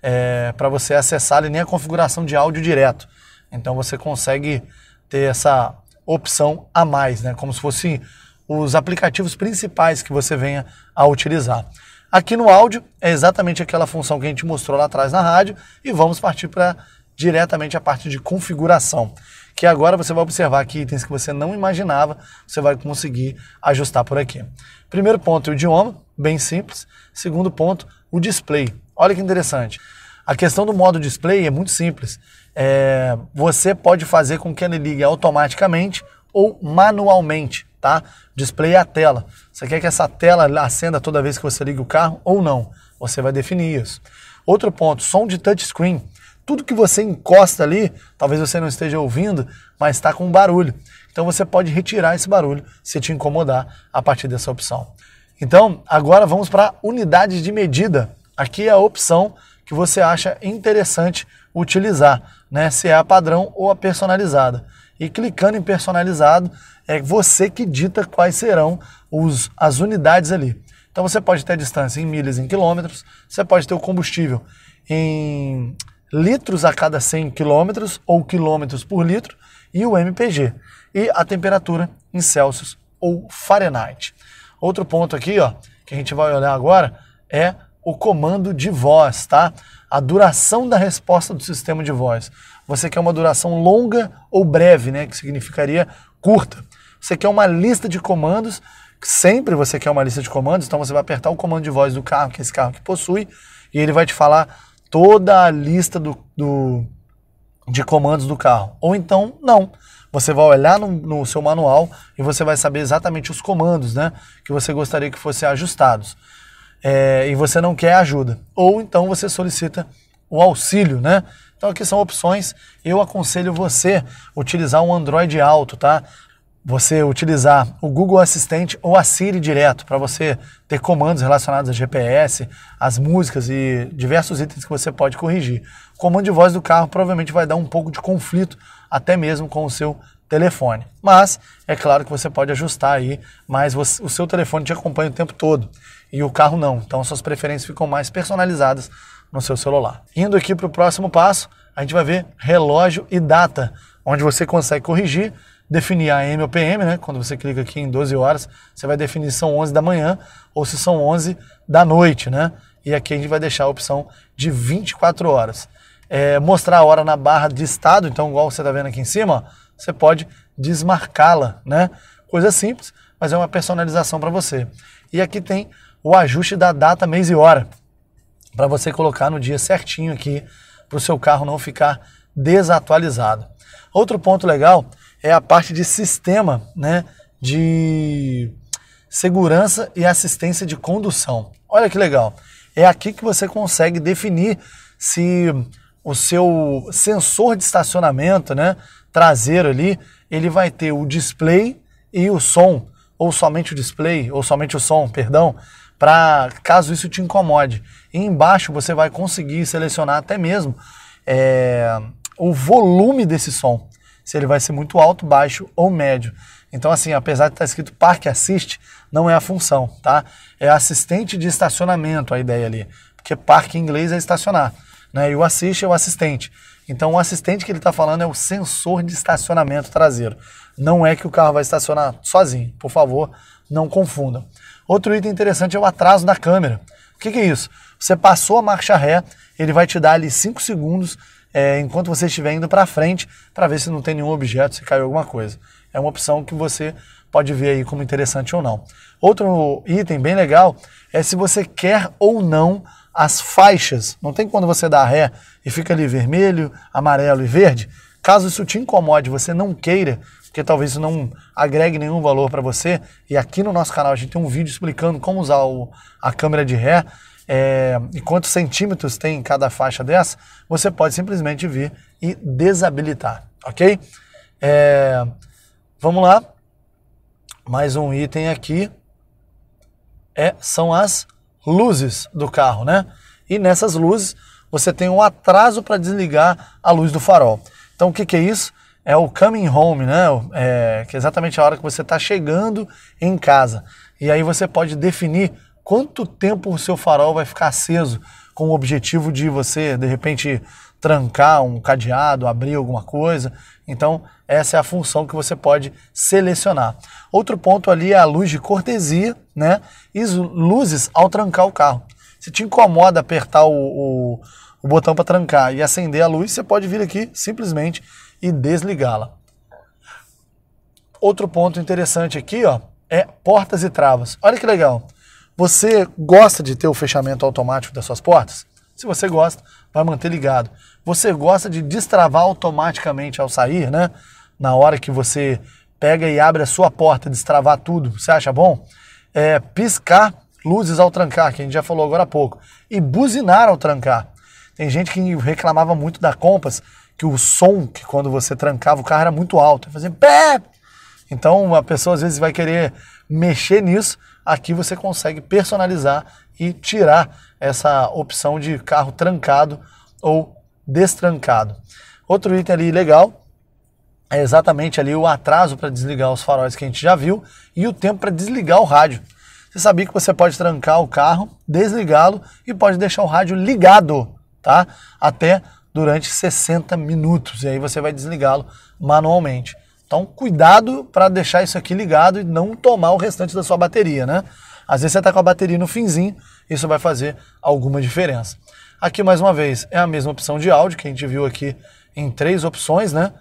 é, para você acessar e nem a configuração de áudio direto. Então você consegue ter essa opção a mais, né? como se fossem os aplicativos principais que você venha a utilizar. Aqui no áudio é exatamente aquela função que a gente mostrou lá atrás na rádio e vamos partir para diretamente a parte de configuração, que agora você vai observar que itens que você não imaginava, você vai conseguir ajustar por aqui. Primeiro ponto, o idioma, bem simples. Segundo ponto, o display. Olha que interessante. A questão do modo display é muito simples. É, você pode fazer com que ele ligue automaticamente ou manualmente, tá? Display é a tela. Você quer que essa tela acenda toda vez que você liga o carro ou não? Você vai definir isso. Outro ponto, som de touchscreen. Tudo que você encosta ali, talvez você não esteja ouvindo, mas está com barulho. Então você pode retirar esse barulho se te incomodar a partir dessa opção. Então, agora vamos para unidades de medida. Aqui é a opção que você acha interessante utilizar, né? Se é a padrão ou a personalizada. E clicando em personalizado, é você que dita quais serão os, as unidades ali. Então você pode ter a distância em milhas, em quilômetros, você pode ter o combustível em litros a cada 100 quilômetros ou quilômetros por litro e o MPG e a temperatura em Celsius ou Fahrenheit. Outro ponto aqui, ó, que a gente vai olhar agora é o comando de voz, tá? A duração da resposta do sistema de voz. Você quer uma duração longa ou breve, né? Que significaria curta. Você quer uma lista de comandos, sempre você quer uma lista de comandos, então você vai apertar o comando de voz do carro, que é esse carro que possui, e ele vai te falar toda a lista do, do de comandos do carro. Ou então, não. Você vai olhar no, no, seu manual e você vai saber exatamente os comandos né, que você gostaria que fossem ajustados é, e você não quer ajuda. Ou então você solicita o auxílio, né? Então aqui são opções. Eu aconselho você utilizar um Android alto, tá? Você utilizar o Google Assistente ou a Siri direto para você ter comandos relacionados a GPS, as músicas e diversos itens que você pode corrigir. O comando de voz do carro provavelmente vai dar um pouco de conflito até mesmo com o seu telefone. Mas é claro que você pode ajustar aí, mas você, o seu telefone te acompanha o tempo todo e o carro não. Então suas preferências ficam mais personalizadas no seu celular. Indo aqui para o próximo passo, a gente vai ver relógio e data, onde você consegue corrigir, definir AM ou PM, né? Quando você clica aqui em 12 horas, você vai definir se são 11 da manhã ou se são 11 da noite, né? E aqui a gente vai deixar a opção de 24 horas. É, mostrar a hora na barra de estado, então igual você está vendo aqui em cima, ó, você pode desmarcá-la, né? Coisa simples, mas é uma personalização para você. E aqui tem o ajuste da data, mês e hora, para você colocar no dia certinho aqui, para o seu carro não ficar desatualizado. Outro ponto legal é a parte de sistema né, de segurança e assistência de condução. Olha que legal. É aqui que você consegue definir se o seu sensor de estacionamento, né, traseiro ali, ele vai ter o display e o som, ou somente o display, ou somente o som, perdão para caso isso te incomode. E embaixo você vai conseguir selecionar até mesmo é, o volume desse som, se ele vai ser muito alto, baixo ou médio. Então, assim, apesar de estar tá escrito Parque Assist, não é a função, tá? É assistente de estacionamento a ideia ali, porque parque em inglês é estacionar, né? E o assist é o assistente. Então, o assistente que ele está falando é o sensor de estacionamento traseiro. Não é que o carro vai estacionar sozinho, por favor, não confundam. Outro item interessante é o atraso da câmera. O que, que é isso? Você passou a marcha ré, ele vai te dar ali 5 segundos é, enquanto você estiver indo para frente para ver se não tem nenhum objeto, se caiu alguma coisa. É uma opção que você pode ver aí como interessante ou não. Outro item bem legal é se você quer ou não as faixas. Não tem quando você dá ré e fica ali vermelho, amarelo e verde. Caso isso te incomode, você não queira, porque talvez isso não agregue nenhum valor para você. E aqui no nosso canal a gente tem um vídeo explicando como usar o, a câmera de ré é, e quantos centímetros tem em cada faixa dessa. Você pode simplesmente vir e desabilitar, ok? É, vamos lá. Mais um item aqui é são as luzes do carro, né? E nessas luzes você tem um atraso para desligar a luz do farol. Então o que, que é isso? é o coming home, né? É, que é exatamente a hora que você está chegando em casa. E aí você pode definir quanto tempo o seu farol vai ficar aceso com o objetivo de você, de repente, trancar um cadeado, abrir alguma coisa. Então, essa é a função que você pode selecionar. Outro ponto ali é a luz de cortesia, né? E luzes ao trancar o carro. Se te incomoda apertar o, o, o botão para trancar e acender a luz, você pode vir aqui simplesmente e desligá-la. Outro ponto interessante aqui, ó, é portas e travas. Olha que legal. Você gosta de ter o fechamento automático das suas portas? Se você gosta, vai manter ligado. Você gosta de destravar automaticamente ao sair, né? Na hora que você pega e abre a sua porta, destravar tudo. Você acha bom? É, piscar luzes ao trancar, que a gente já falou agora há pouco, e buzinar ao trancar. Tem gente que reclamava muito da Compass, que o som que quando você trancava o carro era muito alto, fazia pé. Então a pessoa às vezes vai querer mexer nisso. Aqui você consegue personalizar e tirar essa opção de carro trancado ou destrancado. Outro item ali legal é exatamente ali o atraso para desligar os faróis que a gente já viu e o tempo para desligar o rádio. Você sabia que você pode trancar o carro, desligá-lo e pode deixar o rádio ligado, tá? Até durante 60 minutos. E aí você vai desligá-lo manualmente. Então, cuidado para deixar isso aqui ligado e não tomar o restante da sua bateria, né? Às vezes você está com a bateria no finzinho, isso vai fazer alguma diferença. Aqui, mais uma vez, é a mesma opção de áudio que a gente viu aqui em três opções, né?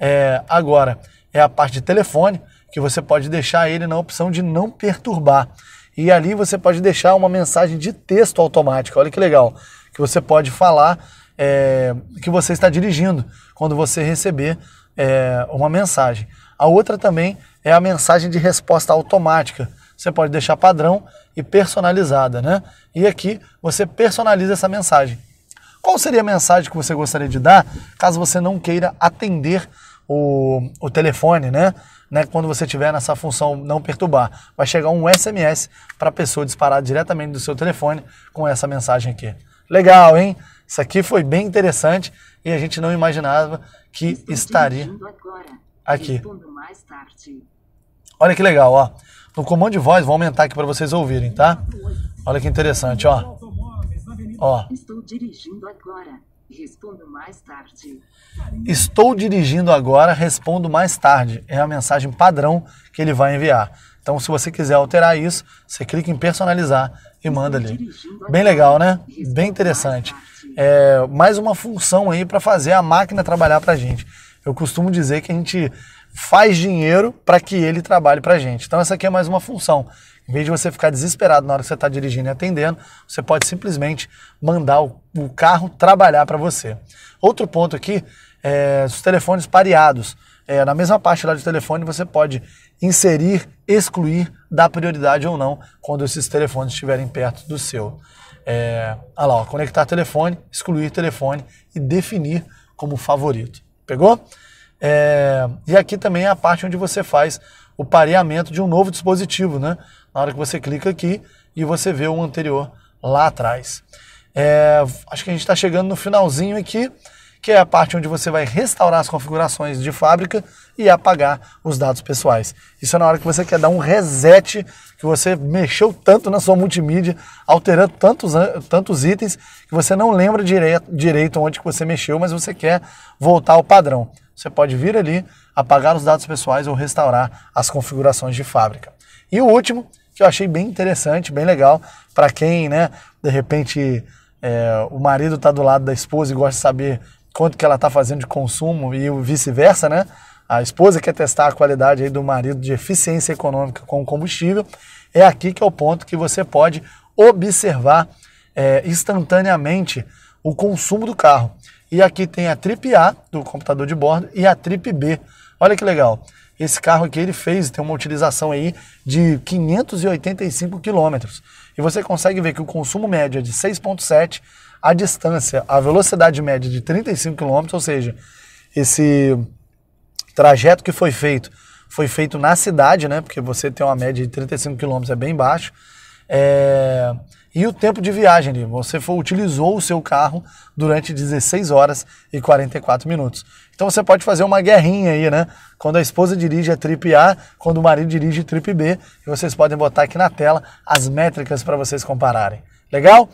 É, agora, é a parte de telefone, que você pode deixar ele na opção de não perturbar. E ali você pode deixar uma mensagem de texto automática. Olha que legal, que você pode falar é, que você está dirigindo quando você receber é, uma mensagem. A outra também é a mensagem de resposta automática. Você pode deixar padrão e personalizada, né? E aqui você personaliza essa mensagem. Qual seria a mensagem que você gostaria de dar caso você não queira atender o, o telefone, né? né? Quando você tiver nessa função não perturbar, vai chegar um SMS para a pessoa disparar diretamente do seu telefone com essa mensagem aqui. Legal, hein? Isso aqui foi bem interessante e a gente não imaginava que Estou estaria aqui. Olha que legal, ó. No comando de voz, vou aumentar aqui para vocês ouvirem, tá? Olha que interessante, ó. Ó. Estou dirigindo agora. Respondo mais tarde. Estou dirigindo agora, respondo mais tarde. É a mensagem padrão que ele vai enviar. Então, se você quiser alterar isso, você clica em personalizar e manda ali. Bem legal, né? Bem interessante é, mais uma função aí para fazer a máquina trabalhar para a gente. Eu costumo dizer que a gente faz dinheiro para que ele trabalhe para a gente. Então essa aqui é mais uma função. Em vez de você ficar desesperado na hora que você está dirigindo e atendendo, você pode simplesmente mandar o, o carro trabalhar para você. Outro ponto aqui é os telefones pareados. É, na mesma parte lá do telefone você pode inserir, excluir, dar prioridade ou não quando esses telefones estiverem perto do seu é, lá, ó, conectar telefone, excluir telefone e definir como favorito. Pegou? É, e aqui também é a parte onde você faz o pareamento de um novo dispositivo, né? Na hora que você clica aqui e você vê o anterior lá atrás. É, acho que a gente está chegando no finalzinho aqui que é a parte onde você vai restaurar as configurações de fábrica e apagar os dados pessoais. Isso é na hora que você quer dar um reset, que você mexeu tanto na sua multimídia, alterando tantos, tantos itens, que você não lembra direito, direito onde que você mexeu, mas você quer voltar ao padrão. Você pode vir ali, apagar os dados pessoais ou restaurar as configurações de fábrica. E o último, que eu achei bem interessante, bem legal, para quem, né, de repente é, o marido está do lado da esposa e gosta de saber quanto que ela está fazendo de consumo e o vice-versa, né? A esposa quer testar a qualidade aí do marido de eficiência econômica com combustível. É aqui que é o ponto que você pode observar é, instantaneamente o consumo do carro. E aqui tem a trip A do computador de bordo e a trip B. Olha que legal. Esse carro aqui ele fez, tem uma utilização aí de 585 quilômetros. E você consegue ver que o consumo médio é de 6,7 a distância, a velocidade média de 35 km, ou seja, esse trajeto que foi feito foi feito na cidade, né? Porque você tem uma média de 35 km, é bem baixo. É... E o tempo de viagem, né? você foi, utilizou o seu carro durante 16 horas e 44 minutos. Então você pode fazer uma guerrinha aí, né? Quando a esposa dirige a é trip A, quando o marido dirige a é trip B, e vocês podem botar aqui na tela as métricas para vocês compararem. Legal?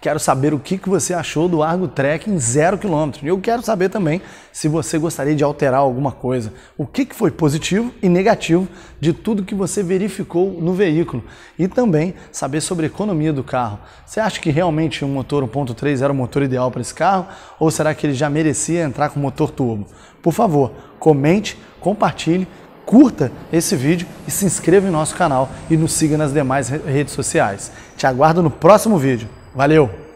Quero saber o que, que você achou do Argo Trek em 0 km. E eu quero saber também se você gostaria de alterar alguma coisa. O que, foi positivo e negativo de tudo que você verificou no veículo. E também saber sobre a economia do carro. Você acha que realmente o motor 1.3 era o motor ideal para esse carro? Ou será que ele já merecia entrar com motor turbo? Por favor, comente, compartilhe curta esse vídeo e se inscreva em nosso canal e nos siga nas demais redes sociais. Te aguardo no próximo vídeo. Valeu!